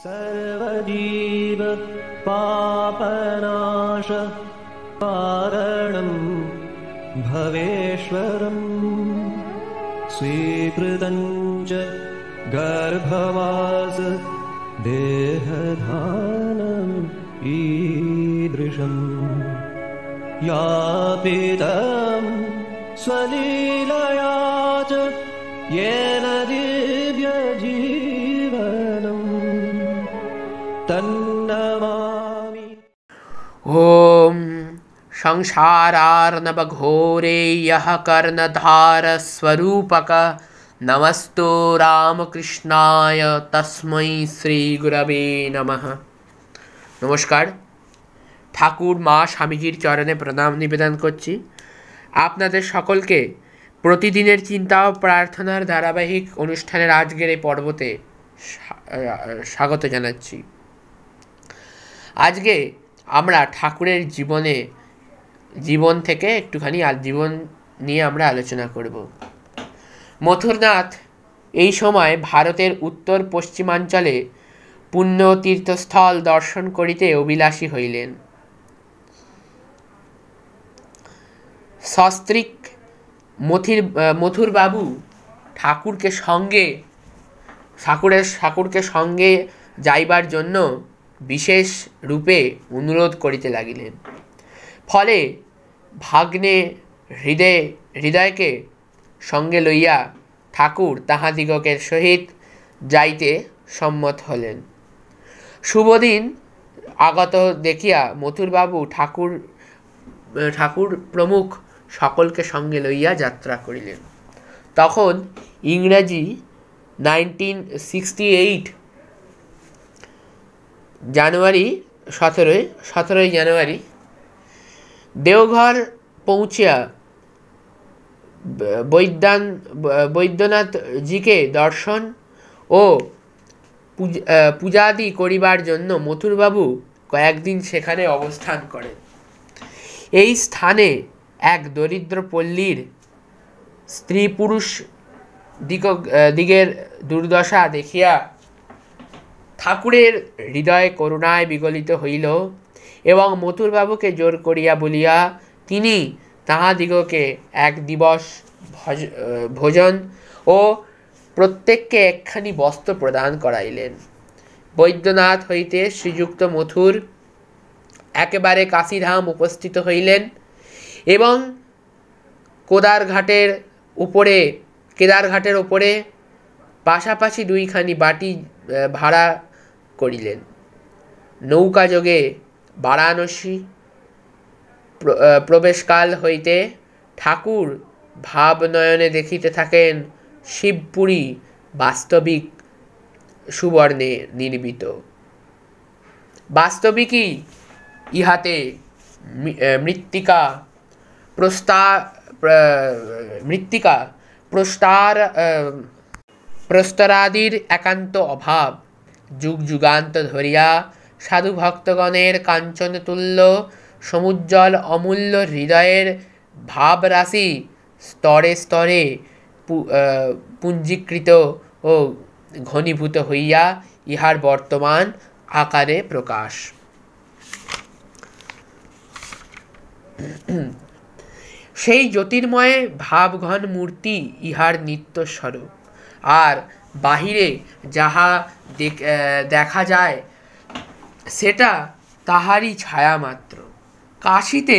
सर्वजीव पापनाश पारणं भवेश्वरम् स्वीकृतं च गर्भवास देहधानम् ईदृशम् यापितम् स्वलीलया च येन ॐ সংসারার্ণব यः कर्णधारस्वरूपक नमस्तु রামকৃষ্ণায় তস্মৈ শ্রী গুরবে নমঃ নমস্কার ঠাকুর মা স্বামীজির চরণে প্রণাম নিবেদন করছি আপনাদের সকলকে প্রতিদিনের চিন্তা ও প্রার্থনার ধারাবাহিক অনুষ্ঠানের আজকের এই পর্বতে স্বাগত জানাচ্ছি আজকে আমরা ঠাকুরের জীবনে জীবন থেকে একটুখানি জীবন নিয়ে আমরা আলোচনা করব মথুরনাথ এই সময় ভারতের উত্তর পশ্চিমাঞ্চলে পুণ্য তীর্থস্থল দর্শন করিতে অভিলাষী হইলেন সস্ত্রিক মথির মথুরবাবু ঠাকুরকে সঙ্গে ঠাকুরের ঠাকুরকে সঙ্গে যাইবার জন্য বিশেষ রূপে অনুরোধ করিতে লাগিলেন ফলে ভাগ্নে হৃদয়ে হৃদয়কে সঙ্গে লইয়া ঠাকুর তাহাদিগকের সহিত যাইতে সম্মত হলেন শুভদিন আগত দেখিয়া মথুরবাবু ঠাকুর ঠাকুর প্রমুখ সকলকে সঙ্গে লইয়া যাত্রা করিলেন তখন ইংরাজি নাইনটিন সিক্সটি এইট জানুয়ারি সতেরোই সতেরোই জানুয়ারি দেওঘর পৌঁছিয়া বৈদ্যান বৈদ্যনাথজিকে দর্শন ও পূজাদি করিবার জন্য মথুরবাবু কয়েকদিন সেখানে অবস্থান করেন এই স্থানে এক দরিদ্র পল্লীর স্ত্রী পুরুষ দিক দিগের দুর্দশা দেখিয়া ঠাকুরের হৃদয় করুণায় বিগলিত হইল এবং মথুরবাবুকে জোর করিয়া বলিয়া তিনি তাহাদিগকে এক দিবস ভোজন ও প্রত্যেককে একখানি বস্ত্র প্রদান করাইলেন বৈদ্যনাথ হইতে শ্রীযুক্ত মথুর একেবারে কাশীধাম উপস্থিত হইলেন এবং কোদারঘাটের উপরে কেদারঘাটের উপরে পাশাপাশি দুইখানি বাটি ভাড়া করিলেন নৌকাযোগে বারাণসী প্রবেশকাল হইতে ঠাকুর ভাবনয়নে দেখিতে থাকেন শিবপুরী বাস্তবিক সুবর্ণে নির্মিত বাস্তবিকই ইহাতে মৃত্তিকা প্রস্তা মৃত্তিকা প্রস্তার প্রস্তরাদির একান্ত অভাব যুগ যুগান্ত ধরিয়া সাধু ভক্তগণের কাঞ্চনতুল্য সমুজ্জ্বল অমূল্য হৃদয়ের ভাবরাশি স্তরে স্তরে পুঞ্জীকৃত ও ঘনীভূত হইয়া ইহার বর্তমান আকারে প্রকাশ সেই জ্যোতির্ময়ে ভাবঘন মূর্তি ইহার নিত্য স্বরূপ আর বাহিরে যাহা দেখা যায় সেটা তাহারই ছায়া মাত্র কাশিতে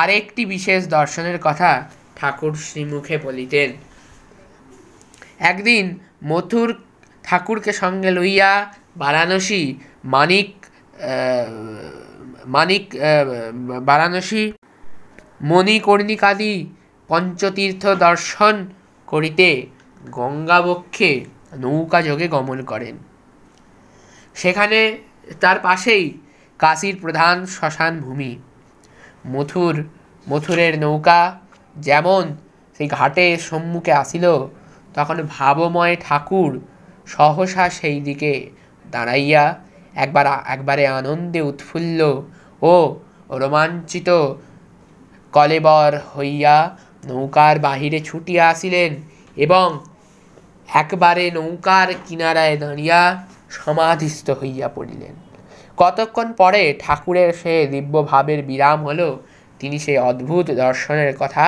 আরেকটি বিশেষ দর্শনের কথা ঠাকুর শ্রীমুখে বলিতেন একদিন মথুর ঠাকুরকে সঙ্গে লইয়া বারাণসী মানিক মানিক বারাণসী মণিকর্ণিকাদি পঞ্চতীর্থ দর্শন করিতে গঙ্গাবক্ষে নৌকাযোগে গমন করেন সেখানে তার পাশেই কাশীর প্রধান শ্মশান ভূমি মথুর মথুরের নৌকা যেমন সেই ঘাটে সম্মুখে আসিল তখন ভাবময় ঠাকুর সহসা সেই দিকে দাঁড়াইয়া একবার একবারে আনন্দে উৎফুল্ল ও রোমাঞ্চিত কলেবর হইয়া নৌকার বাহিরে ছুটিয়া আসিলেন এবং একবারে নৌকার কিনারায় দাঁড়িয়া সমাধিস্থ হইয়া পড়িলেন কতক্ষণ পরে ঠাকুরের সে দিব্যভাবের বিরাম হলো তিনি সেই অদ্ভুত দর্শনের কথা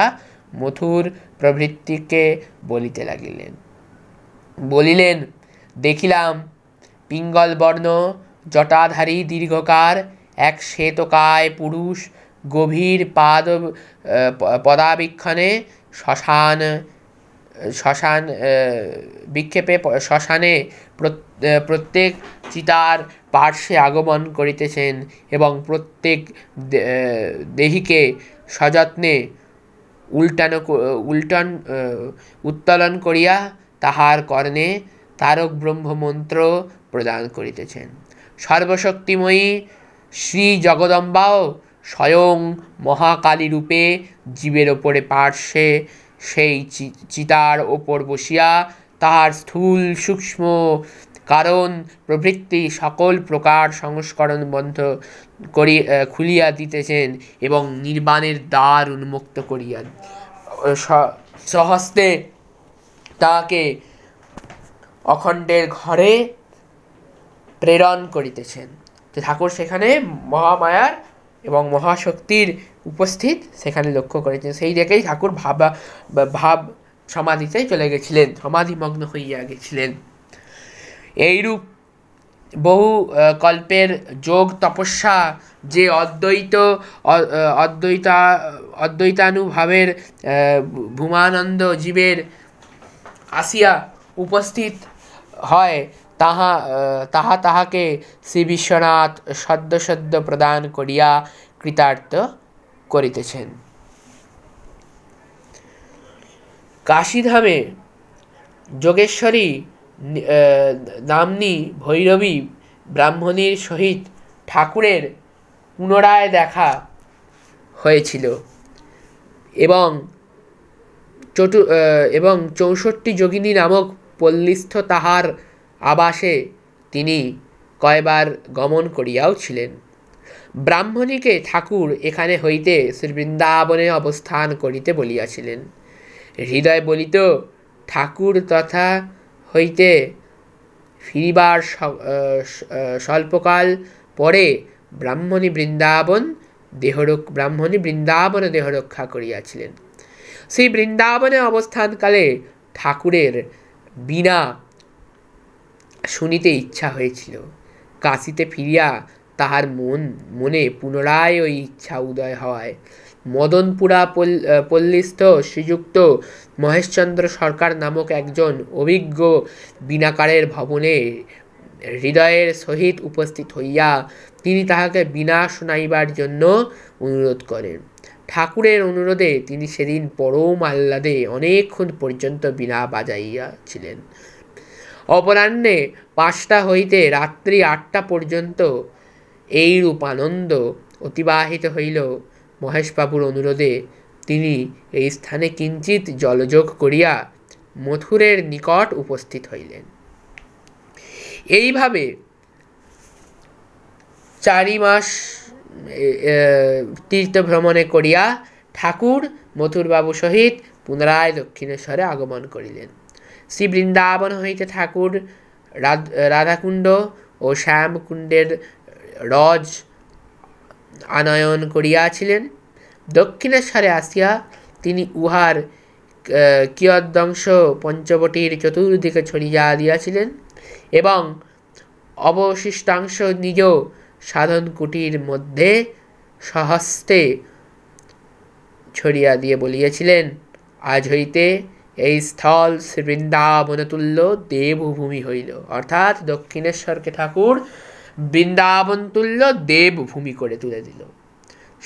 মথুর প্রভৃতিকে বলিতে লাগিলেন বলিলেন দেখিলাম পিঙ্গলবর্ণ জটাধারী দীর্ঘকার এক শ্বেতকায় পুরুষ গভীর পাদ পদাবীক্ষণে শ্মশান শ্মশান বিক্ষেপে শ্মশানে প্রত্যেক চিতার পার্শ্বে আগমন করিতেছেন এবং প্রত্যেক দেহিকে সযত্নে উল্টানো উল্টন উত্তোলন করিয়া তাহার কর্ণে তারক ব্রহ্মমন্ত্র প্রদান করিতেছেন সর্বশক্তিময়ী শ্রী জগদম্বাও স্বয়ং মহাকালী রূপে জীবের ওপরে পার্শ্বে সেই চিতার ওপর বসিয়া তাহার স্থূল সূক্ষ্ম কারণ প্রবৃত্তি সকল প্রকার সংস্করণ বন্ধ করি খুলিয়া দিতেছেন এবং নির্বাণের দ্বার উন্মুক্ত করিয়া সহস্তে তাহাকে অখণ্ডের ঘরে প্রেরণ করিতেছেন ঠাকুর সেখানে মহামায়ার এবং মহাশক্তির উপস্থিত সেখানে লক্ষ্য করেছেন সেই দেখেই ঠাকুর ভাবা ভাব সমাধিতে চলে গেছিলেন সমাধিমগ্ন হইয়া গেছিলেন এইরূপ বহু কল্পের যোগ তপস্যা যে অদ্বৈত অদ্বৈতা অদ্বৈতানুভাবের ভূমানন্দ জীবের আসিয়া উপস্থিত হয় তাহা তাহা তাহাকে শ্রী বিশ্বনাথ সদ্য সদ্য প্রদান করিয়া কৃতার্থ করিতেছেন কাশীধামে যোগেশ্বরী নামনি ভৈরবী ব্রাহ্মণীর সহিত ঠাকুরের পুনরায় দেখা হয়েছিল এবং চটু এবং চৌষট্টি যোগিনী নামক পল্লিস্থ তাহার আবাসে তিনি কয়বার গমন করিয়াও ছিলেন ব্রাহ্মণীকে ঠাকুর এখানে হইতে শ্রীবৃন্দাবনে অবস্থান করিতে বলিয়াছিলেন হৃদয় বলিত ঠাকুর তথা হইতে ফিরিবার স্বল্পকাল পরে ব্রাহ্মণী বৃন্দাবন দেহরক ব্রাহ্মণী বৃন্দাবনে দেহরক্ষা করিয়াছিলেন সেই বৃন্দাবনে অবস্থানকালে ঠাকুরের বিনা শুনিতে ইচ্ছা হয়েছিল কাশিতে ফিরিয়া তাহার মন মনে পুনরায় ওই ইচ্ছা উদয় হওয়ায় মদনপুরা পল্লিস্থ শ্রীযুক্ত মহেশচন্দ্র সরকার নামক একজন অভিজ্ঞ বিনাকারের ভবনে হৃদয়ের সহিত উপস্থিত হইয়া তিনি তাহাকে বিনা শুনাইবার জন্য অনুরোধ করেন ঠাকুরের অনুরোধে তিনি সেদিন পরম আহ্লাদে অনেকক্ষণ পর্যন্ত বিনা বাজাইয়াছিলেন অপরাহ্নে পাঁচটা হইতে রাত্রি আটটা পর্যন্ত এইরূপ আনন্দ অতিবাহিত হইল মহেশবাবুর অনুরোধে তিনি এই স্থানে কিঞ্চিত জলযোগ করিয়া মথুরের নিকট উপস্থিত হইলেন এইভাবে চারি মাস তীর্থ ভ্রমণে করিয়া ঠাকুর মথুরবাবু সহিত পুনরায় দক্ষিণেশ্বরে আগমন করিলেন শ্রী বৃন্দাবন হইতে ঠাকুর রাধাকুণ্ড ও শ্যামকুণ্ডের রজ আনয়ন করিয়াছিলেন দক্ষিণেশ্বরে আসিয়া তিনি উহার কিয়দংশ পঞ্চবটির চতুর্দিকে ছড়িয়া দিয়াছিলেন এবং অবশিষ্টাংশ নিজ সাধন কুটির মধ্যে সহস্তে ছড়িয়া দিয়ে বলিয়াছিলেন আজ হইতে এই স্থল শ্রী বৃন্দাবনতুল্য দেবভূমি হইল অর্থাৎ দক্ষিণেশ্বরকে ঠাকুর বৃন্দাবনতুল্য দেবভূমি করে তুলে দিল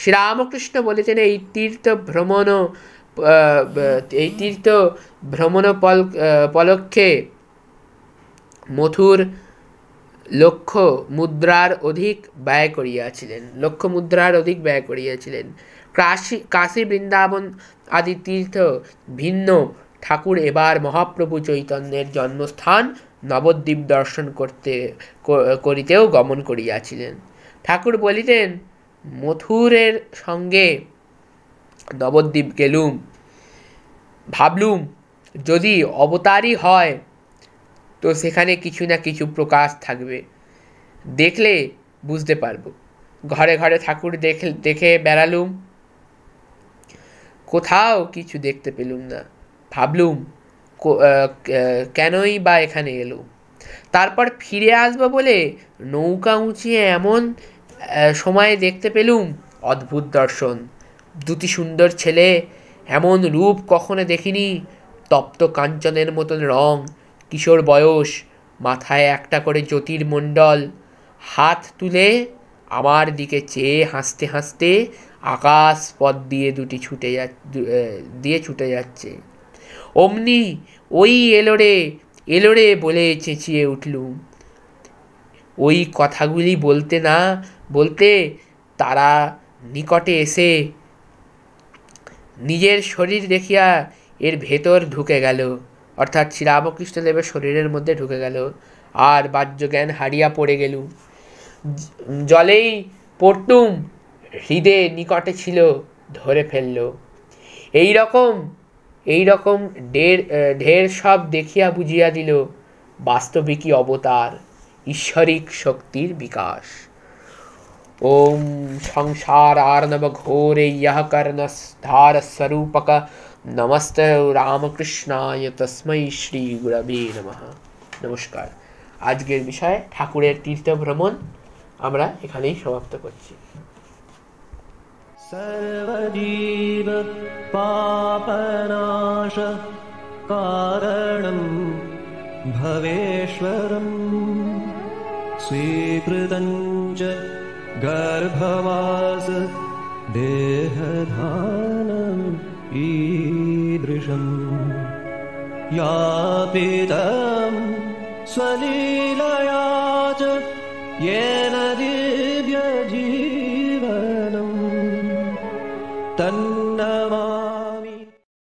শ্রীরামকৃষ্ণ বলেছেন এই তীর্থ ভ্রমণ এই তীর্থ ভ্রমণ পল পলক্ষে মথুর লক্ষ্য মুদ্রার অধিক ব্যয় করিয়াছিলেন লক্ষ্য মুদ্রার অধিক ব্যয় করিয়াছিলেন কাশি কাশী বৃন্দাবন আদি তীর্থ ভিন্ন ঠাকুর এবার মহাপ্রভু চৈতন্যের জন্মস্থান নবদ্বীপ দর্শন করতে করিতেও গমন করিয়াছিলেন ঠাকুর বলিতেন মথুরের সঙ্গে নবদ্বীপ গেলুম ভাবলুম যদি অবতারই হয় তো সেখানে কিছু না কিছু প্রকাশ থাকবে দেখলে বুঝতে পারবো ঘরে ঘরে ঠাকুর দেখে দেখে বেড়ালুম কোথাও কিছু দেখতে পেলুম না ভাবলুম কেনই বা এখানে এলুম তারপর ফিরে আসবো বলে নৌকা উঁচিয়ে এমন সময়ে দেখতে পেলুম অদ্ভুত দর্শন দুটি সুন্দর ছেলে এমন রূপ কখনো দেখিনি তপ্ত কাঞ্চনের মতন রং কিশোর বয়স মাথায় একটা করে জ্যোতির্মণ্ডল হাত তুলে আমার দিকে চেয়ে হাসতে হাসতে আকাশ পথ দিয়ে দুটি ছুটে যা দিয়ে ছুটে যাচ্ছে অমনি ওই এলোড়ে এলোড়ে বলে চেঁচিয়ে উঠলুম ওই কথাগুলি বলতে না বলতে তারা নিকটে এসে নিজের শরীর দেখিয়া এর ভেতর ঢুকে গেল অর্থাৎ রামকৃষ্ণদেবের শরীরের মধ্যে ঢুকে গেল আর বাহ্য জ্ঞান হারিয়া পড়ে গেলুম জলেই পড়তুম হৃদে নিকটে ছিল ধরে ফেলল এই রকম এই রকম ঢের ঢের সব দেখিয়া বুঝিয়া দিল বাস্তবিকই অবতার ঈশ্বরিক শক্তির বিকাশ ওম সংসার আর্ণব ঘোরে ইহ ধার স্বরূপক নমস্ত রামকৃষ্ণায় তস্মৈ শ্রী গুরবে নম নমস্কার আজকের বিষয়ে ঠাকুরের তীর্থ ভ্রমণ আমরা এখানেই সমাপ্ত করছি सर्वजीव पापनाश भवेश्वरम् स्वीकृतं च गर्भवास देहधानम् ईदृशम् यापितं स्वलीलया च येन